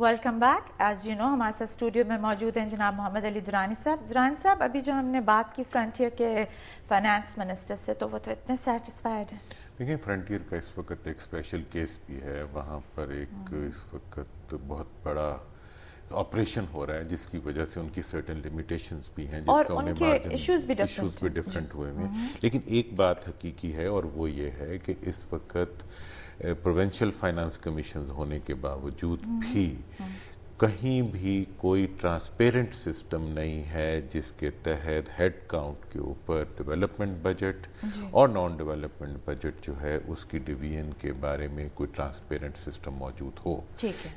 Welcome back as you know हमारे साथ studio में मौजूद हैं जनाब मोहम्मद अली दुरानी साहब दुरानी साहब अभी जो हमने बात की फ्रंटियर के फाइनेंस मिनिस्टर से तो वो तो इतने सेटिस्फाइड हैं देखिए फ्रंटियर का इस वक्त एक स्पेशल केस भी है वहाँ पर एक हम्म। इस वक्त बहुत बड़ा ऑपरेशन हो रहा है जिसकी वजह से उनकी सर्टेन लिमिटेशंस भी हैं जिसका उन्हें इश्यूज भी भी डिफरेंट हुए हुए हैं हम्म। लेकिन एक बात हकीकी है और वो ये है कि इस वक्त प्रोवेंशल फाइनेंस कमीशन होने के बावजूद हम्म। भी हम्म। कहीं भी कोई ट्रांसपेरेंट सिस्टम नहीं है जिसके तहत हेड काउंट के ऊपर डेवलपमेंट बजट और नॉन डेवलपमेंट बजट जो है उसकी डिवीजन के बारे में कोई ट्रांसपेरेंट सिस्टम मौजूद हो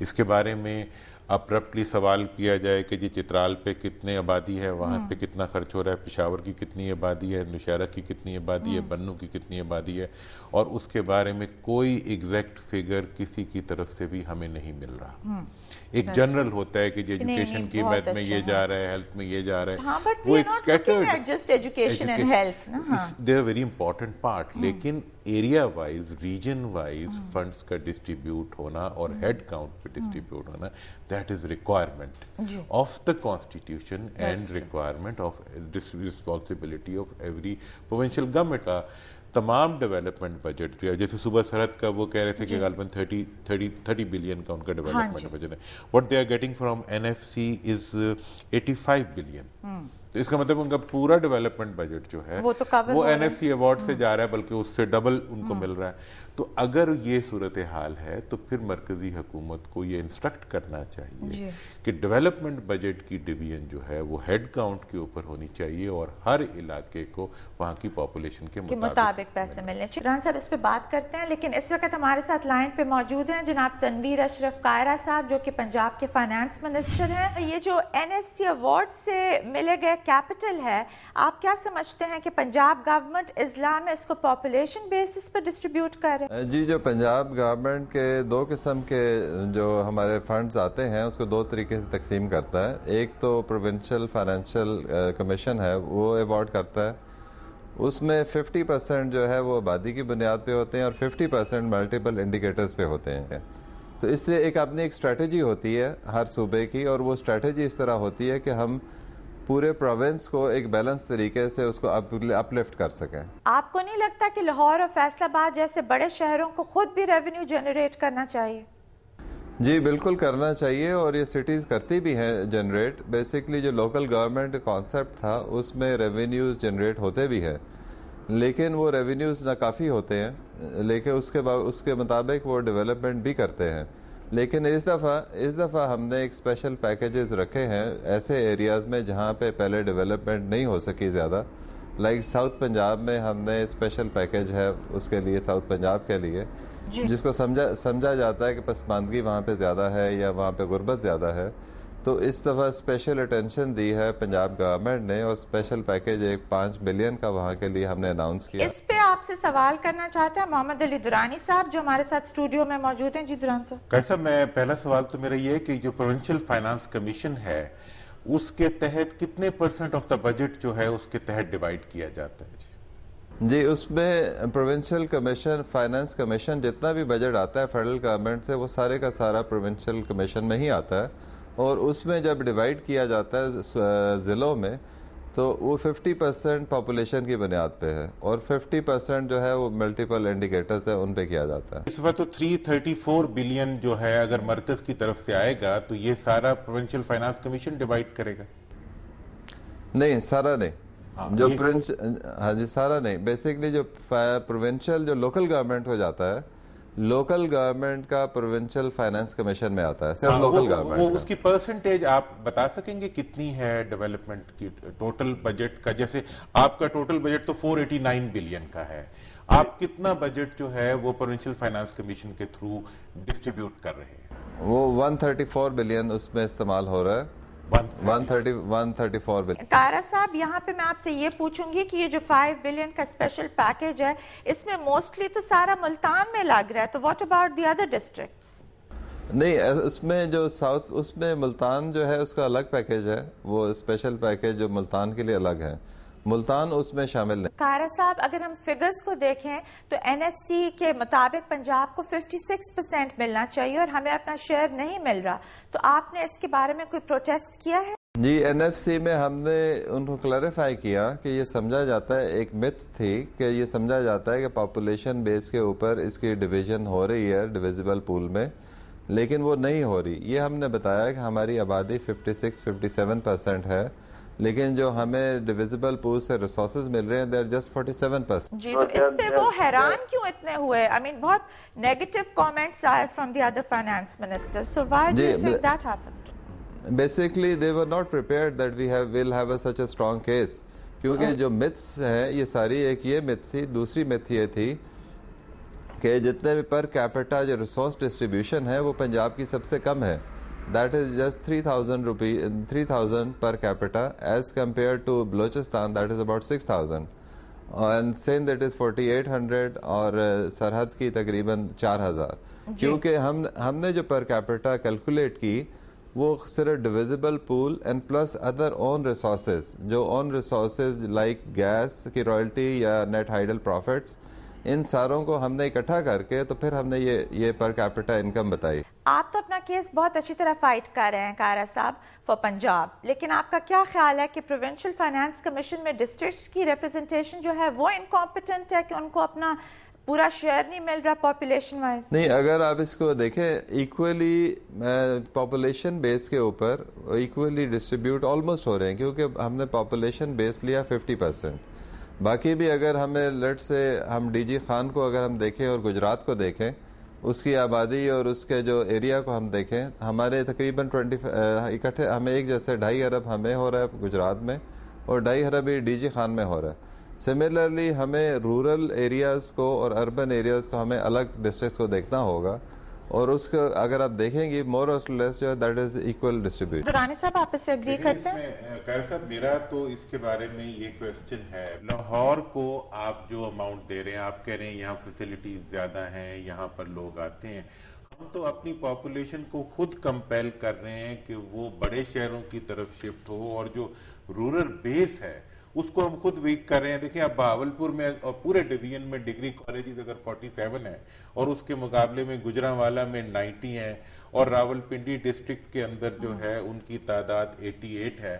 इसके बारे में अप्रप्टली सवाल किया जाए कि जी चित्राल पे कितने आबादी है वहाँ हाँ। पे कितना खर्च हो रहा है पिशावर की कितनी आबादी है नुशहरा की कितनी आबादी है हाँ। बन्नू की कितनी आबादी है और उसके बारे में कोई एग्जैक्ट फिगर किसी की तरफ से भी हमें नहीं मिल रहा हाँ, एक जनरल होता है कि जी एजुकेशन की मैथ अच्छा। में ये जा रहा है हेल्थ में ये जा रहा है वो एक just education and health very important part लेकिन area wise region wise funds का डिस्ट्रीब्यूट होना और हेड काउंट पे डिस्ट्रीब्यूट होना that is requirement of the constitution and requirement of responsibility of every provincial government का तमाम डेवलपमेंट बजट जो है जैसे सुबह सरहद का वो कह रहे थे कि गालबन थर्टी थर्टी थर्टी बिलियन का उनका डेवलपमेंट हाँ बजट है what they are getting from N F C is eighty five billion तो इसका मतलब उनका पूरा डेवलपमेंट बजट जो है वो तो वो एन एफ सी अवार्ड से जा रहा है बल्कि उससे डबल उनको हाँ। मिल रहा है तो अगर ये सूरत हाल है तो फिर मरकज़ी हकूमत को ये इंस्ट्रक्ट करना चाहिए कि डेवलपमेंट बजट की डिवीजन जो है वो हेड काउंट के ऊपर होनी चाहिए और हर इलाके को वहाँ की पॉपुलेशन के मुताबिक पैसे मिलने चाहिए साहब इस पर बात करते हैं लेकिन इस वक्त हमारे साथ लाइन पे मौजूद हैं जनाब तनवीर अशरफ कायरा साहब जो कि पंजाब के फाइनेंस मिनिस्टर हैं ये जो सी अवार्ड से मिले गए कैपिटल है आप क्या समझते हैं कि पंजाब गवर्नमेंट इजला में इसको पॉपुलेशन बेसिस पर डिस्ट्रीब्यूट कर जी जो पंजाब गवर्नमेंट के दो किस्म के जो हमारे फंड्स आते हैं उसको दो तरीके से तकसीम करता है एक तो प्रोविंशल फाइनेंशियल कमीशन है वो अवॉर्ड करता है उसमें 50 परसेंट जो है वो आबादी की बुनियाद पे होते हैं और 50 परसेंट मल्टीपल इंडिकेटर्स पे होते हैं तो इससे एक अपनी एक स्ट्रेटजी होती है हर सूबे की और वो स्ट्रेटजी इस तरह होती है कि हम पूरे प्रोविंस को एक बैलेंस तरीके से उसको अपलिफ्ट कर सकें आपको नहीं लगता कि लाहौर और फैसलाबाद जैसे बड़े शहरों को खुद भी रेवेन्यू जनरेट करना चाहिए जी बिल्कुल करना चाहिए और ये सिटीज़ करती भी हैं जनरेट बेसिकली जो लोकल गवर्नमेंट कॉन्सेप्ट था उसमें रेवेन्यूज़ जनरेट होते भी हैं लेकिन वो रेवेन्यूज़ ना काफ़ी होते हैं लेकिन उसके उसके मुताबिक वो डेवलपमेंट भी करते हैं लेकिन इस दफ़ा इस दफ़ा हमने एक स्पेशल पैकेजेस रखे हैं ऐसे एरियाज़ में जहाँ पे पहले डेवलपमेंट नहीं हो सकी ज़्यादा लाइक साउथ पंजाब में हमने स्पेशल पैकेज है उसके लिए साउथ पंजाब के लिए जिसको समझा समझा जाता है कि पसमानदगी वहाँ पे ज़्यादा है या वहाँ पे गुर्बत ज़्यादा है तो इस दफ़ा स्पेशल अटेंशन दी है पंजाब गवर्नमेंट ने और स्पेशल पैकेज एक पाँच बिलियन का वहाँ के लिए हमने अनाउंस किया इस पे आपसे सवाल करना चाहते हैं मोहम्मद अली दुरानी साहब जो हमारे साथ स्टूडियो में मौजूद हैं जी दुरान साहब कैसा मैं पहला सवाल तो मेरा ये है कि जो प्रोविंशियल फाइनेंस कमीशन है उसके तहत कितने परसेंट ऑफ द बजट जो है उसके तहत डिवाइड किया जाता है जी उसमें प्रोविंशियल कमीशन फाइनेंस कमीशन जितना भी बजट आता है फेडरल गवर्नमेंट से वो सारे का सारा प्रोविंशियल कमीशन में ही आता है और उसमें जब डिवाइड किया जाता है ज़िलों में तो वो 50 परसेंट पॉपुलेशन की बुनियाद पे है और 50 परसेंट जो है वो मल्टीपल इंडिकेटर्स है उन पे किया जाता है इस वक्त तो 334 बिलियन जो है अगर मरकज की तरफ से आएगा तो ये सारा प्रोविंशियल फाइनेंस कमीशन डिवाइड करेगा नहीं सारा नहीं आ, हाँ, जो प्रिंस हाँ जी सारा नहीं बेसिकली जो प्रोविंशियल जो लोकल गवर्नमेंट हो जाता है लोकल गवर्नमेंट का प्रोविंशियल फाइनेंस कमीशन में आता है सिर्फ हाँ, लोकल गवर्नमेंट वो उसकी परसेंटेज आप बता सकेंगे कितनी है डेवलपमेंट की टोटल बजट का जैसे आपका टोटल बजट तो 489 बिलियन का है आप कितना बजट जो है वो प्रोविंशियल फाइनेंस कमीशन के थ्रू डिस्ट्रीब्यूट कर रहे हैं वो 134 बिलियन उसमें इस्तेमाल हो रहा है कारा साहब यहाँ पे मैं आपसे ये पूछूंगी कि ये जो फाइव बिलियन का स्पेशल पैकेज है इसमें मोस्टली तो सारा मुल्तान में लग रहा है तो what about the other districts नहीं उसमें जो साउथ उसमें मुल्तान जो है उसका अलग पैकेज है वो स्पेशल पैकेज जो मुल्तान के लिए अलग है मुल्तान उसमें शामिल नहीं कारा साहब अगर हम फिगर्स को देखें तो एनएफसी के मुताबिक पंजाब को 56 परसेंट मिलना चाहिए और हमें अपना शेयर नहीं मिल रहा तो आपने इसके बारे में कोई प्रोटेस्ट किया है जी एनएफसी में हमने उनको क्लैरिफाई किया कि ये समझा जाता है एक मिथ थी कि ये समझा जाता है कि पॉपुलेशन बेस के ऊपर इसकी डिवीजन हो रही है डिविजिबल पूल में लेकिन वो नहीं हो रही ये हमने बताया कि हमारी आबादी 56-57 परसेंट है लेकिन जो हमें डिविजिबल पूल से रिसोर्स मिल रहे हैं देर जस्ट सेवन परसेंट जी तो इस पे वो हैरान क्यों इतने हुए आई I मीन mean, बहुत नेगेटिव कमेंट्स आए from the other finance minister so why do you think that happened basically they were not prepared that we have will have a such a strong case क्योंकि जो myths हैं ये सारी एक ये myth थी दूसरी मिथ ये थी कि जितने भी पर कैपिटा जो रिसोर्स डिस्ट्रीब्यूशन है वो पंजाब की सबसे कम है that is just 3000 rupee 3000 per capita as compared to Balochistan that is about 6000 and Sindh it is 4800 और सरहद की तकरीबन 4000 क्योंकि हम हमने जो पर कैपिटा कैलकुलेट की वो सिर्फ divisible pool and plus other on resources जो ऑन रिसोर्सेज लाइक गैस की रॉयल्टी या नेट हाइडल प्रॉफिट्स इन सारों को हमने इकट्ठा करके तो फिर हमने ये ये पर कैपिटल इनकम बताई आप तो अपना केस बहुत अच्छी तरह फाइट कर रहे हैं कारा साहब फॉर पंजाब लेकिन आपका क्या ख्याल है कि प्रोविंशियल फाइनेंस कमीशन में डिस्ट्रिक्ट की रिप्रेजेंटेशन जो है वो इनकॉम्पिटेंट है कि उनको अपना पूरा शेयर नहीं मिल रहा पॉपुलेशन वाइज नहीं अगर आप इसको देखें इक्वली पॉपुलेशन बेस के ऊपर इक्वली डिस्ट्रीब्यूट ऑलमोस्ट हो रहे हैं क्योंकि हमने पॉपुलेशन बेस लिया फिफ्टी परसेंट बाकी भी अगर हमें लट से हम डीजी खान को अगर हम देखें और गुजरात को देखें उसकी आबादी और उसके जो एरिया को हम देखें हमारे तकरीबन ट्वेंटी इकट्ठे हमें एक जैसे ढाई अरब हमें हो रहा है गुजरात में और ढाई अरब ही डी खान में हो रहा है सिमिलरली हमें रूरल एरियाज़ को और अर्बन एरियाज़ को हमें अलग डिस्ट्रिक्ट को देखना होगा और उसको अगर आप देखेंगे मोर लेस जो दैट इज इक्वल डिस्ट्रीब्यूशन रानी साहब आप इससे अग्री करते हैं कर साहब मेरा तो इसके बारे में ये क्वेश्चन है लाहौर को आप जो अमाउंट दे रहे हैं आप कह रहे हैं यहाँ फैसिलिटीज ज़्यादा हैं यहाँ पर लोग आते हैं हम तो अपनी पॉपुलेशन को खुद कंपेल कर रहे हैं कि वो बड़े शहरों की तरफ शिफ्ट हो और जो रूरल बेस है उसको हम खुद वीक कर रहे हैं देखिए आप बावलपुर में और पूरे डिवीजन में डिग्री कॉलेजेस अगर 47 है और उसके मुकाबले में गुजरावाला में 90 है और रावलपिंडी डिस्ट्रिक्ट के अंदर जो है उनकी तादाद 88 है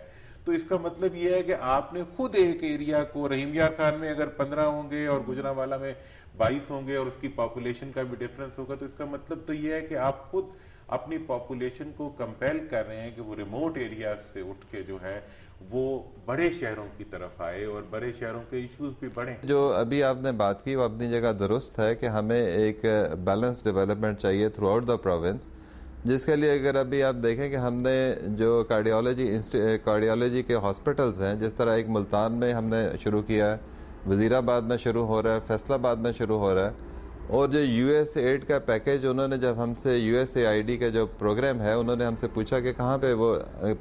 तो इसका मतलब यह है कि आपने खुद एक एरिया को रहीम यार खान में अगर पंद्रह होंगे और गुजरावाला में बाईस होंगे और उसकी पॉपुलेशन का भी डिफरेंस होगा तो इसका मतलब तो यह है कि आप खुद अपनी पॉपुलेशन को कंपेल कर रहे हैं कि वो रिमोट एरियाज से उठ के जो है वो बड़े शहरों की तरफ आए और बड़े शहरों के इश्यूज भी बढ़े जो अभी आपने बात की वो अपनी जगह दुरुस्त है कि हमें एक बैलेंस डेवलपमेंट चाहिए थ्रू आउट द प्रोविंस जिसके लिए अगर अभी आप देखें कि हमने जो कार्डियोलॉजी कार्डियोलॉजी के हॉस्पिटल्स हैं जिस तरह एक मुल्तान में हमने शुरू किया है वज़ीराबाद में शुरू हो रहा है फैसलाबाद में शुरू हो रहा है और जो यू एस एड का पैकेज उन्होंने जब हमसे U S A I D का जो प्रोग्राम है उन्होंने हमसे पूछा कि कहाँ पे वो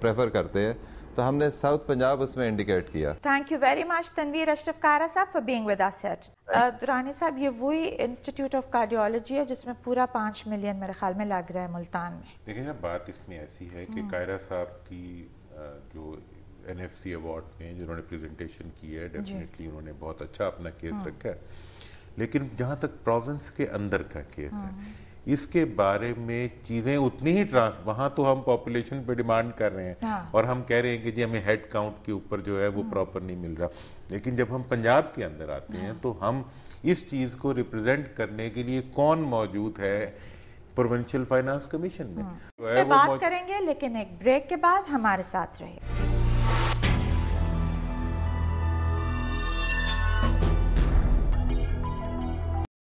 प्रेफर करते हैं तो हमने साउथ पंजाब उसमें इंडिकेट किया thank you very much Tanveer Ashraf Kaira साहब for being with us Durrani साहब ये वही इंस्टीट्यूट ऑफ कार्डियोलॉजी है जिसमें पूरा पाँच मिलियन मेरे ख्याल में लग रहा है मुल्तान में देखिए ना बात इसमें ऐसी है कि कायरा हम्म। साहब की जो एन एफ सी अवार्ड में जिन्होंने प्रेजेंटेशन की है डेफिनेटली उन्होंने बहुत अच्छा अपना केस हम्म। रखा है लेकिन जहाँ तक प्रोविंस के अंदर का केस है हाँ। इसके बारे में चीज़ें उतनी ही ट्रांस वहां तो हम पॉपुलेशन पे डिमांड कर रहे हैं हाँ। और हम कह रहे हैं कि जी हमें हेड काउंट के ऊपर जो है वो प्रॉपर हाँ। नहीं मिल रहा लेकिन जब हम पंजाब के अंदर आते हैं हाँ। तो हम इस चीज़ को रिप्रेजेंट करने के लिए कौन मौजूद है प्रोविंशियल फाइनेंस कमीशन में तो बात करेंगे लेकिन एक ब्रेक के बाद हमारे साथ रहे